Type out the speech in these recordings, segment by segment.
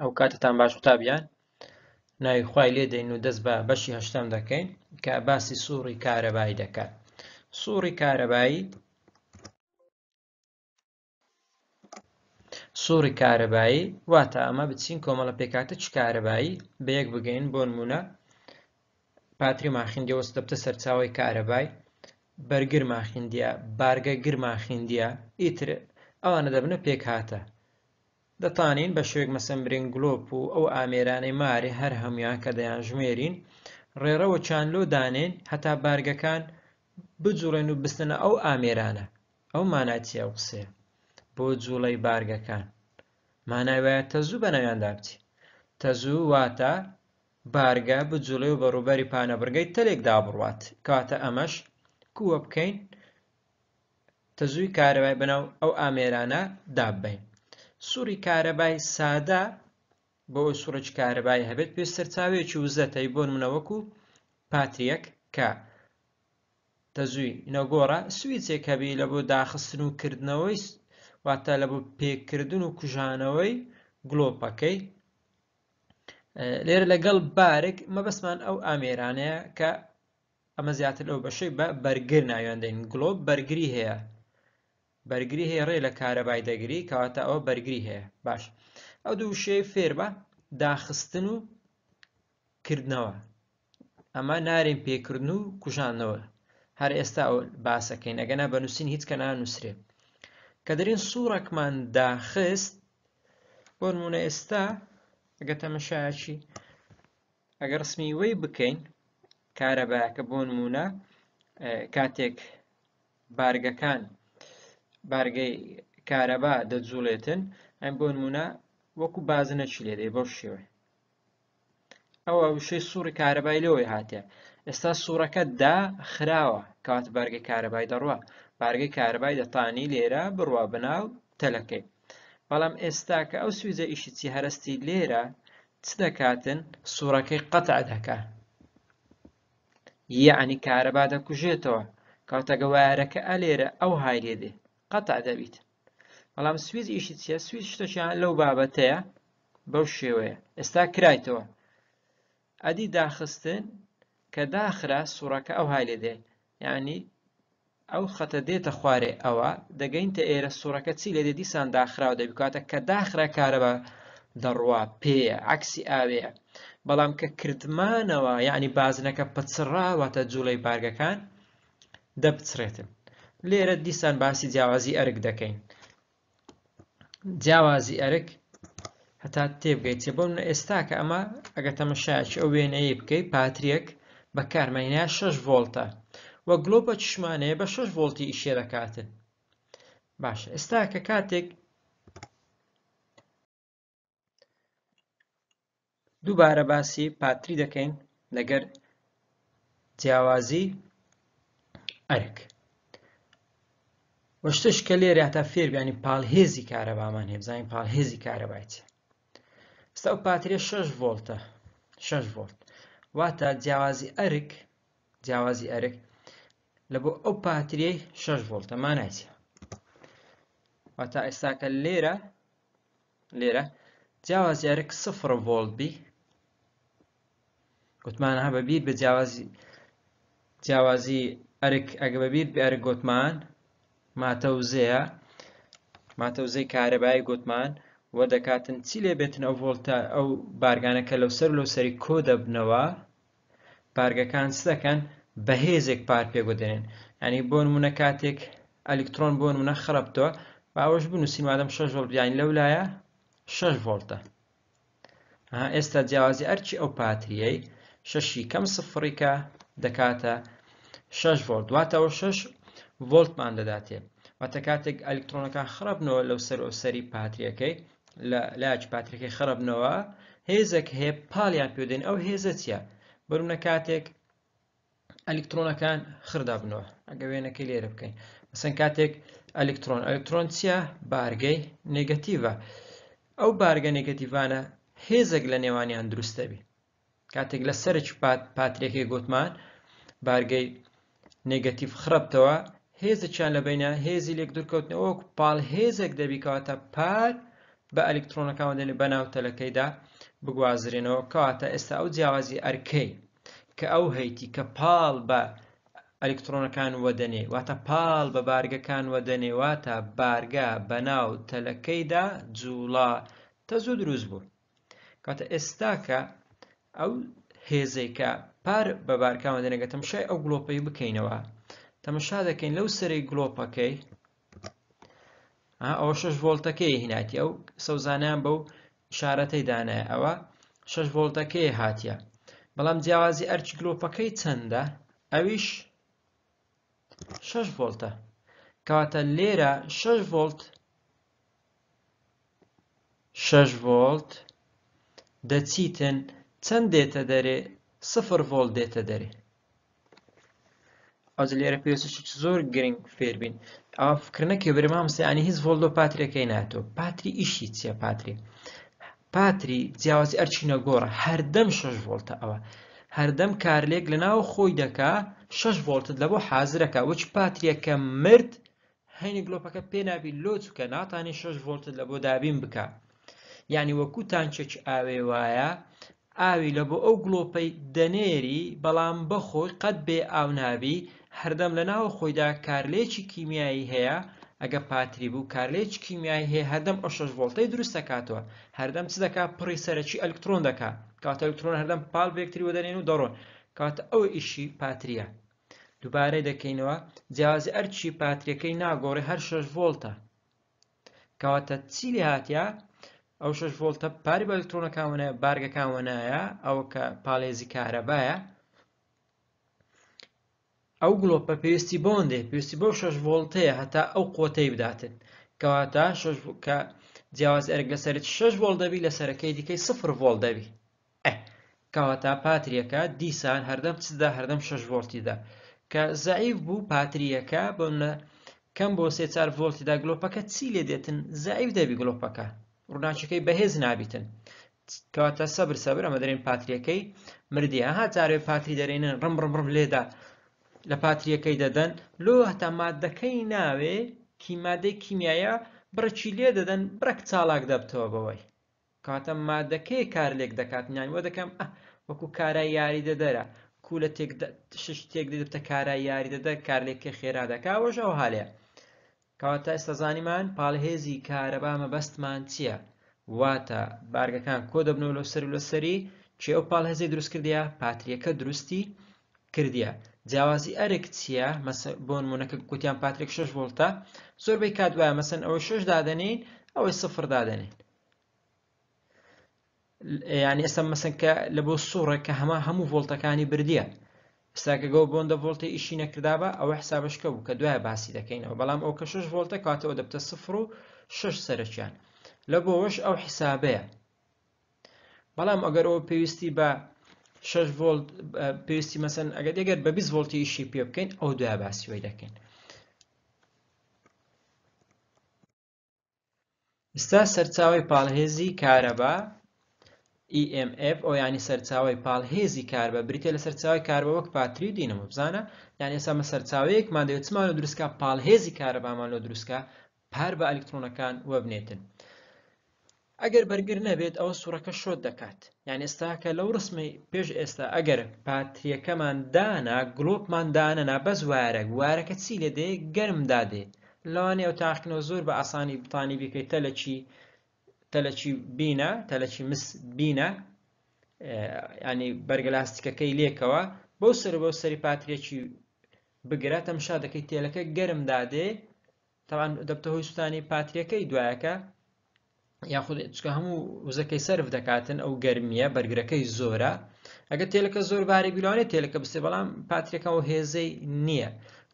ئەو کاتتان باش قوتابیان ناویخوای لێ دەین و دەست بە بەشی هەشتم دەکەین کە باسی سووری کارەبایی دەکات سووری کارەبایی سووری کارەبایی واتە ئەمە بچین کۆمەڵە پێکاتە چ کارەبایی بەیەک بگەین بۆ نمونە پاتری ماخیندیەوەست دەبتە سەرچاوی کارەبای بەرگر ماخیندیە بارگە گر ماخیندیە ئیتر ئەوانە دەبنە پێک هاتە دەتانین بە شوێک مەسمبرین گلۆپ و ئەو ئامێرانەی ماری هەر هەموان کە دەیان ژمێرین ڕێڕەوە چانلۆ دانێن هەتا بارگەکان بجوڵێن و بستنە ئەو ئامێرانە ئەو ماناتی ئەو قسێ بۆ جوڵەی بارگەکان ماناوایە تەزوو بەنەویاندابچی تەزوو واتە بارگە بجوڵێ و بەڕوبەری پانەبرگەی تەلێکدا بڕوات کاتە ئەمەش کووە بکەین تەزووی کارەوای بناو ئەو ئامێرانە دابین سووری کارەبای سادە بۆی سوورج کارەبای هەبێت پێ سەرچاوێکی وزەتەی بۆن منەوەکو پاتریەک کە دەزووی نەگۆڕە سویچێک هەبی لە بۆ داخستن و کردنەوەی واتە لە بۆ پێکردن و کوژانەوەی گلۆپەکەی لێرە لەگەڵ بارێک مەبەسمان ئەو ئامێرانەیە کە ئەمە زیاتر لەو بەشەی بە بەرگر ناویاندەین گلۆب بەرگری هەیە بەرگری هەیە ڕێ لە کارەبای دەگری کەواتە ئەوە بەرگری هەیە باش ئەو دوو شێ فێربە داخستن و کردنەوە ئەمە نارێن پێکردن و کوژانەوە هەر ئێستا باسەکەین ئەگەنا بەنووسین هیچ کە نانووسێ کە دەرین سوورەکمان داخست بۆ نمونە ئێستا ئەگە تەمەشایکی ئەگەر ڕسمی وی بکەین کارەباکە بۆ نمونە کاتێک بارگەکان بارگەی کارەبا دەجوڵێتن ئەم بۆ نمونە وەکو بازنەچی لێدەی بەو شێوێ ئەوە وشەی سووری کارەبای لەوەی هاتێ ئێستا سوورەکە دا خراوە کات بارگەی کارەبای دەڕوە بارگەی کارەبای دەتانی لێرە بڕوا بناو تەلەکەی بەڵام ئێستا کە ئەو سویزە ئیشیی هەرستی لێرە چ دەکاتن سوورەکەی قەتع دەکە یعنی کارەبا دەکوژێتەوە کاتەگەوارەکە ئەلێرە ئەو هایرێ دێ قەتع دەبیت بەڵام سویز ئیشی چیە سویز شتەشیان لەو بابەتەیە بەو شێوەیە ئێستا کرایتەوە ئەدی داخستن کە داخرا سوڕەکە ئەو های لێ دێ یعنی ئەو خەتە دێتە خوارێ ئەوە دەگەینتە ئێرە سوورەکە چی لە دێ دیسان داخراوە دەبیکاتە کە داخرا کارەوە دەڕوا پێە عکسی ئاوەیە بەڵام کە کردمانەوە یعنی بازنەکە پچڕاوەتە جوڵەی بارگەکان دەپچرێتن لێرە دیسان باسی جیاوازی ئەرک دەکەین جیاوازی ئەرک هەتا تێبگەیت چێ بۆ ئێستا کە ئەمە ئەگە تەمەشایکی ئەو وێنەیە بکەی پاتریەک بەکارمەینیا 6 ڤۆلتە وە گلۆپە چشمانەیە بە 6 ڤۆلتی ئیشێ دەکاتن باش ئێستا کە کاتێک دووبارە باسی پاتری دەکەین لەگەر جیاوازی ئەرک وەشتش کە لێرە تا فێربیانی پاڵهێزی کارەبامان هەیە بزانین پاڵهێزی کارەبایت ستا ئەو پاترێ 6 ڤۆلتە 6 ڤۆلت واتە جیاوازی ئەرک جیاوازی ئەرک لە بۆ ئەو پاترێ 6 ڤۆلتە مانایە واتە ئێستاکە لێرە لێرە جیاوازی ئەرک سفر ڤۆلتبی گوتمانها بەبییر بە جیاوازی جیاوازی ئەرک ئەگە بەبییر بێرە گوتمان ماتەوزەیە ماتەوزەی کارەبایی گوتمان وە دەکاتن چی لێ بێتن ئەو ڤۆلتا ئەو بارگانەکە لەو سەر لەو سەری کۆ دەبنەوە بارگەکان سەکەن بەهێزێک پار پێگودێن ینی بۆ نمونە کاتێک ئەلکترۆن بۆ نمونە خراپتەوە باوەش بنووسین مادەم 6 ڤۆلت یانی لەو لایە 6 ڤۆلتە ئێستا جیاوازی ئەرچی ئەو پاتریەی شەشی کەم سفریکە دەکاتە 6 ڤۆلت دواتەوە 6 ڤۆلتمان دەداتێ واتە کاتێک ئەلکترۆنەکان خراپنەوە لەو سەر ئەو سەری پاتریەکەی لە لاج پاتریەکەی خراپنەوە هێزێک هەیە پاڵیان پێدەین ئەو هێزە چیە بەرونە کاتێک ئەلکترۆنەکان خردا بنەوە ئەگە وێنەکەی لێرە بکەین مەسەن کاتێک ئەلکترۆن ئەلکترۆن چیە بارگەی نگەتیڤە ئەو بارگە نگەتیڤانە هێزێک لە نێوانیان دروستەبی کاتێک لە سەرچ پاتریەکەی گوتمان بارگەی نگەتیف خراپتەوە هێزێکیان لە بینە هێزی لێک دوورکەوتنەوە وەک پاڵ هێزێک دەبیکەواتە پار بە ئەلکترۆنەکانەوەدێنێ بەناو تەلەکەیدا بگوازرێنەوە کەواتە ئێستا ئەو جیاوازی ئەرکەی کە ئەو هەیتی کە پاڵ بە ئەلکترۆنەکان وەدەنێ واتە پاڵ بە بارگەکان وەدەنێ واتە بارگە بەناو تەلەکەیدا جوڵا تە زوو دروست بوو کاتە ئێستاکە ئەو هێزێکە پار بە بارکان وەدەنێگەتم شای ئەو گلۆپەی بکەینەوە تەمەشا دەکەین لەو سەری گلۆپەکەی ئەوە شش ڤۆلتەکەی هیناتی ئەو سەوزانیان بەو شارەتەی دانایە ئەوە شش ڤۆلتەکەی هاتیە بەڵام جیاوازی ئەرچ گلۆپەکەی چەندە ئەویش شش ڤۆلتە کەواتە لێرە شش ڤۆلت شش ڤۆلت دەچیتن چەند دێتە دەرێ سفر ڤۆلت دێتە دەرێ ئەز لێرە پێویستێکی زۆر گرنگ فێربین ئەو فکردنەکە برمام سیانی هیچ ڤۆلدۆ پاترەکەی ناتۆ پاتری ئیشی چیە پاتری پاتری جیاوازی ئەرچینە گۆڕە هەردەم شش ڤۆلتە ئەوە هەردەم کارلێک لە ناو خۆی دەکا شش ڤۆلتت لە بۆ حازرەکە وچ پاتریەکە مرد هەینی گلۆپەکە پێنابی لۆچکە ناتانی شش ڤۆلتت لە بۆ دابین بکە یعنی وەکو تانچێک ئاوێ وایە ئاوی لە بۆ ئەو گلۆپەی دەنێری بەڵام بەخۆی قەت بێ ئاوناوی هەردەم لەناوە خۆیدا کارلێکی کیمیایی هەیە ئەگە پاتری بوو کارلێک کیمیای هەیە هەردەم ئەو شش ڤڵتەی دروست دەکاتەوە هەردەم چ دەکا پڕی سەرەکی ئەلکترۆن دەکا کاتە ئەلکترۆن هەردەم پال بێکتری وەدەنێن و دەڕۆن کاتە ئەو ئیشی پاتریە دووبارە دەکەینەوە جیازی ئەرچی پاتریەکەی ناگۆڕی هەر شش ڤۆلتە کەواتە چی لێ هااتیا ئەو شش ڤۆلتە پاری بە ئەلکترۆنەکانە بارگەکانوەنایە ئەو کە پالێزی کارەبایە ئەو گلۆپە پێویستی بۆندێ پێویستی بەو شش ڤۆڵتەیە هەتا ئەو قوۆتەی بداتن کەواتە کە جیاواز ئەرگ لەسەر شش ڤۆڵ دەبی لە سەرەکەی دیکەی سفر ڤۆڵ دەبی کەواتە پاتریەکە دیسان هەردەم چدا هەردەم شش ڤۆڵتیدا کە زعیف بوو پاتریەکە بۆە کەم بۆ سێ چار ڤۆلتیدا گلۆپەکە چی لێ دێتن زعیف دەبی گلۆپەکە ڕووناچەکەی بەهێز نابیتن کەواتە سەبر سەبر ئەمە دەرێن پاتریەکەی مردی ئەها جارێ پاتری دەرێنن ڕم ڕم ڕم لێدا لە پاتریەکەی دەدەن لۆ هەتا مادەکەی ناوێ کیمادەی کیمیایە بڕچی لێ دەدەن برەک چالاک دەبتەوە بەوەی کاتە مادەکەی کار لێک دەکات نیانوە دەکەم وەکو کارای یاری دەدەرە کو لە شش تێک دەبتە کارای یاری دەدە کار لێکێ خێرا دەکاوەش ئەو هەالەیە کەواتە ئێستا زانیمان پاڵهێزی کارەبامە بەستمان چییە واتە بارگەکان کۆ دەبنەوە لە سەر لە سەری چێ ئەو پاڵهێزی دروست کردیا پاتریەکە دروستی کردیا جیاوازی ئەرێک چییە بۆ نمونونەکە گوتیان پاتێک 6 ڤۆلتە زۆربەی کات وایە مەسن ئەوەی شش دادەنین ئەوەی سفر دادەنین ینی ئێستا مەسنکە لە بۆ سوڕە کە هەمە هەموو ڤۆلتەکانی بردیە ئستاکەگە بۆندە ڤۆلتی ئیشی نەکردابە ئەوە حسابشکە بوو کە دوای باسی دەکەینەوە بەڵام ئەو کە شش ڤۆلتە کاتەوە دەبتە سفر و شش سەرچیان لە بۆ وەش ئەو حیسابەیە بەڵام ئەگەر ئەوە پێویستی بە 6 ڤۆلت پێویستی مەسەن ئەگەر ئەگەر بە 20 ڤۆلتی ئیشی پێ بکەین ئەو دوای باسی وی دەکەین ئستا سەرچاوی پاڵهێزی کارەبا EMF ئەو ینی سەرچاوی پاڵهێزی کار بە بریتە لە سەرچاوی کاربە وەک پاتری دینەوە بزانە یان ئێسامە سەرچاوەیەکمان دەوێتمان لە دروستکە پاڵهێزی کارەبامان لە دروستکە پار بە ئەلکترۆنەکان وەبنێتن. ئەگەر بەرگر نەبێت ئەوە سوورەکە شۆت دەکات یان ئێستا کە لەو ڕسمی پێش ئێستا ئەگەر پاتریەکەمان دانا گلۆپمان دانەنا بەس وارە وارەکە چی لێ دێ گەرم دادێ لەوانێ ئەو تاقنەوە زۆر بە ئاسانی بتانی بکەیت تەلەکی تەلەکی بینە تەلەکی مس بینە ینی بەرگلاستیکەکەی لێکەوە بەو سەر بەو سەری پاترێکی بگرات ئەمشا دەکەی تێلەکە گەرم دادێ تاوان دەبتە هۆی سوستانی پاتریەکەی دوایەکە یاخود چکە هەموو وزەکەی سرف دەکاتن ئەو گەرمیە بەرگەکەی زۆرە ئەگە تێلەکە زۆر باری بیلوانێت تێلەکە بسێ بەڵام پاترێکەوە هێزەی نییە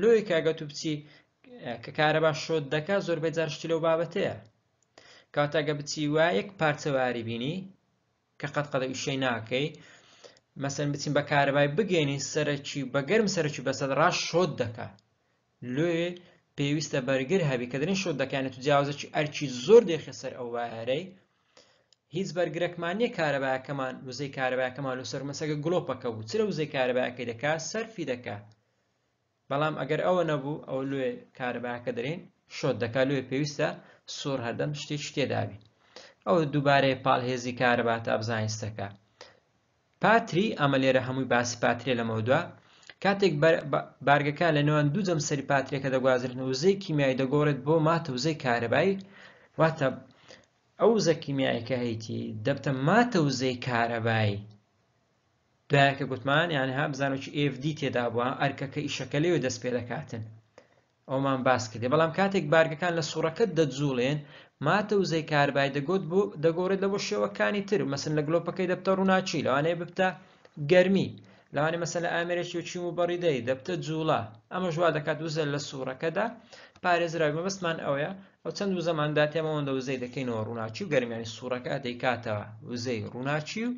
لۆی کاگەت و بچی کە کارە باش شۆت دەکا زۆر بەجارشتی لەو بابەتەیە کاتەگە بچی وە یەک پارچەواری بینی کە قەت قەدە وشەی ناکەی مەسەن بچین بە کارەبای بگەێنی سەرکی بەگەرم سەرکی بەسەد ڕاش شۆت دەکات لێ پێویستە بەرگر هەبی کە دەرین شۆ دەکەێت جیاوازەی ئەرچی زۆر دێخی سەر ئەو وارەی هیچ بەرگرەکمانی کارەباکەمان وزەی کارەباکەمان و سەرمەسەگە گلۆپەکە و چرە وزەی کارەباکەی دەکا سەرفی دەکا بەڵام ئەگەر ئەوە نەبوو ئەو لێ کارەباکە دەرین شۆت دەکا لێ پێویستە سۆر هەردەم شتێک تێداوی ئەو دووبارەیە پاڵهێزی کارەبات ئابزانستەکە پاتری ئەمە لێرە هەمووی باسی پاترێ لە مەودوە کاتێک بارگەکە لە نێوان دوو جەم سەری پاترێکە دەگوازرن وزەی کیمیایی دەگۆڕێت بۆ ماتەوزەی کارەبایی واتە ئەو زە کیمیایکە هەیتی دەبتە ماتەوزەی کارەبایی دوایەکە گوتمان یانها بزانەوەی ئFD تێدا بووە ئەرکەکە ئیشەکە لێوە دەست پێ دەکاتن ئەومان باس کردێ بەڵام کاتێک بارگەکان لە سوڕەکەت دەجوڵێن ماتەوزەی کاربای دەگوت بۆ دەگۆڕێت لە بۆ شێوەکانی تر مەسن لە گلۆپەکەی دەبتە ڕووناچی لەوانەیە ببتە گەرمی. لەوانی مەسەل ئامرێکی و چیم و بەڕیدەی دەبتە جوڵە ئەمە ژوا دەکات وزە لە سوورەکەدا پارێزراوی مەبستمان ئەوەیە ئەو چەند وزەماندا تێمەوەندە وزەی دەکەینەوە ڕووناچی و گەرمیانی سوورەکە دەیکاتەوە وزەی ڕووناچی و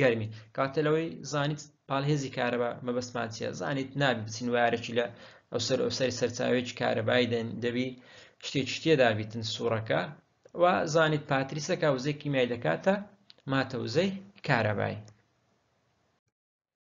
گەرمی کاتەلەوەی زانیت پاڵهێزی کارەبە مەبستمانسیە زانیت نابی بچین وارەکی لە ئەو سەر ئەو سەری سەرچاوێکی کارەبای دەبی شتێک شتێدابیتن سوورەکە و زانیت پاتریسەکە وزەی کیمیای دەکاتە ماتە وزەی کارەبای.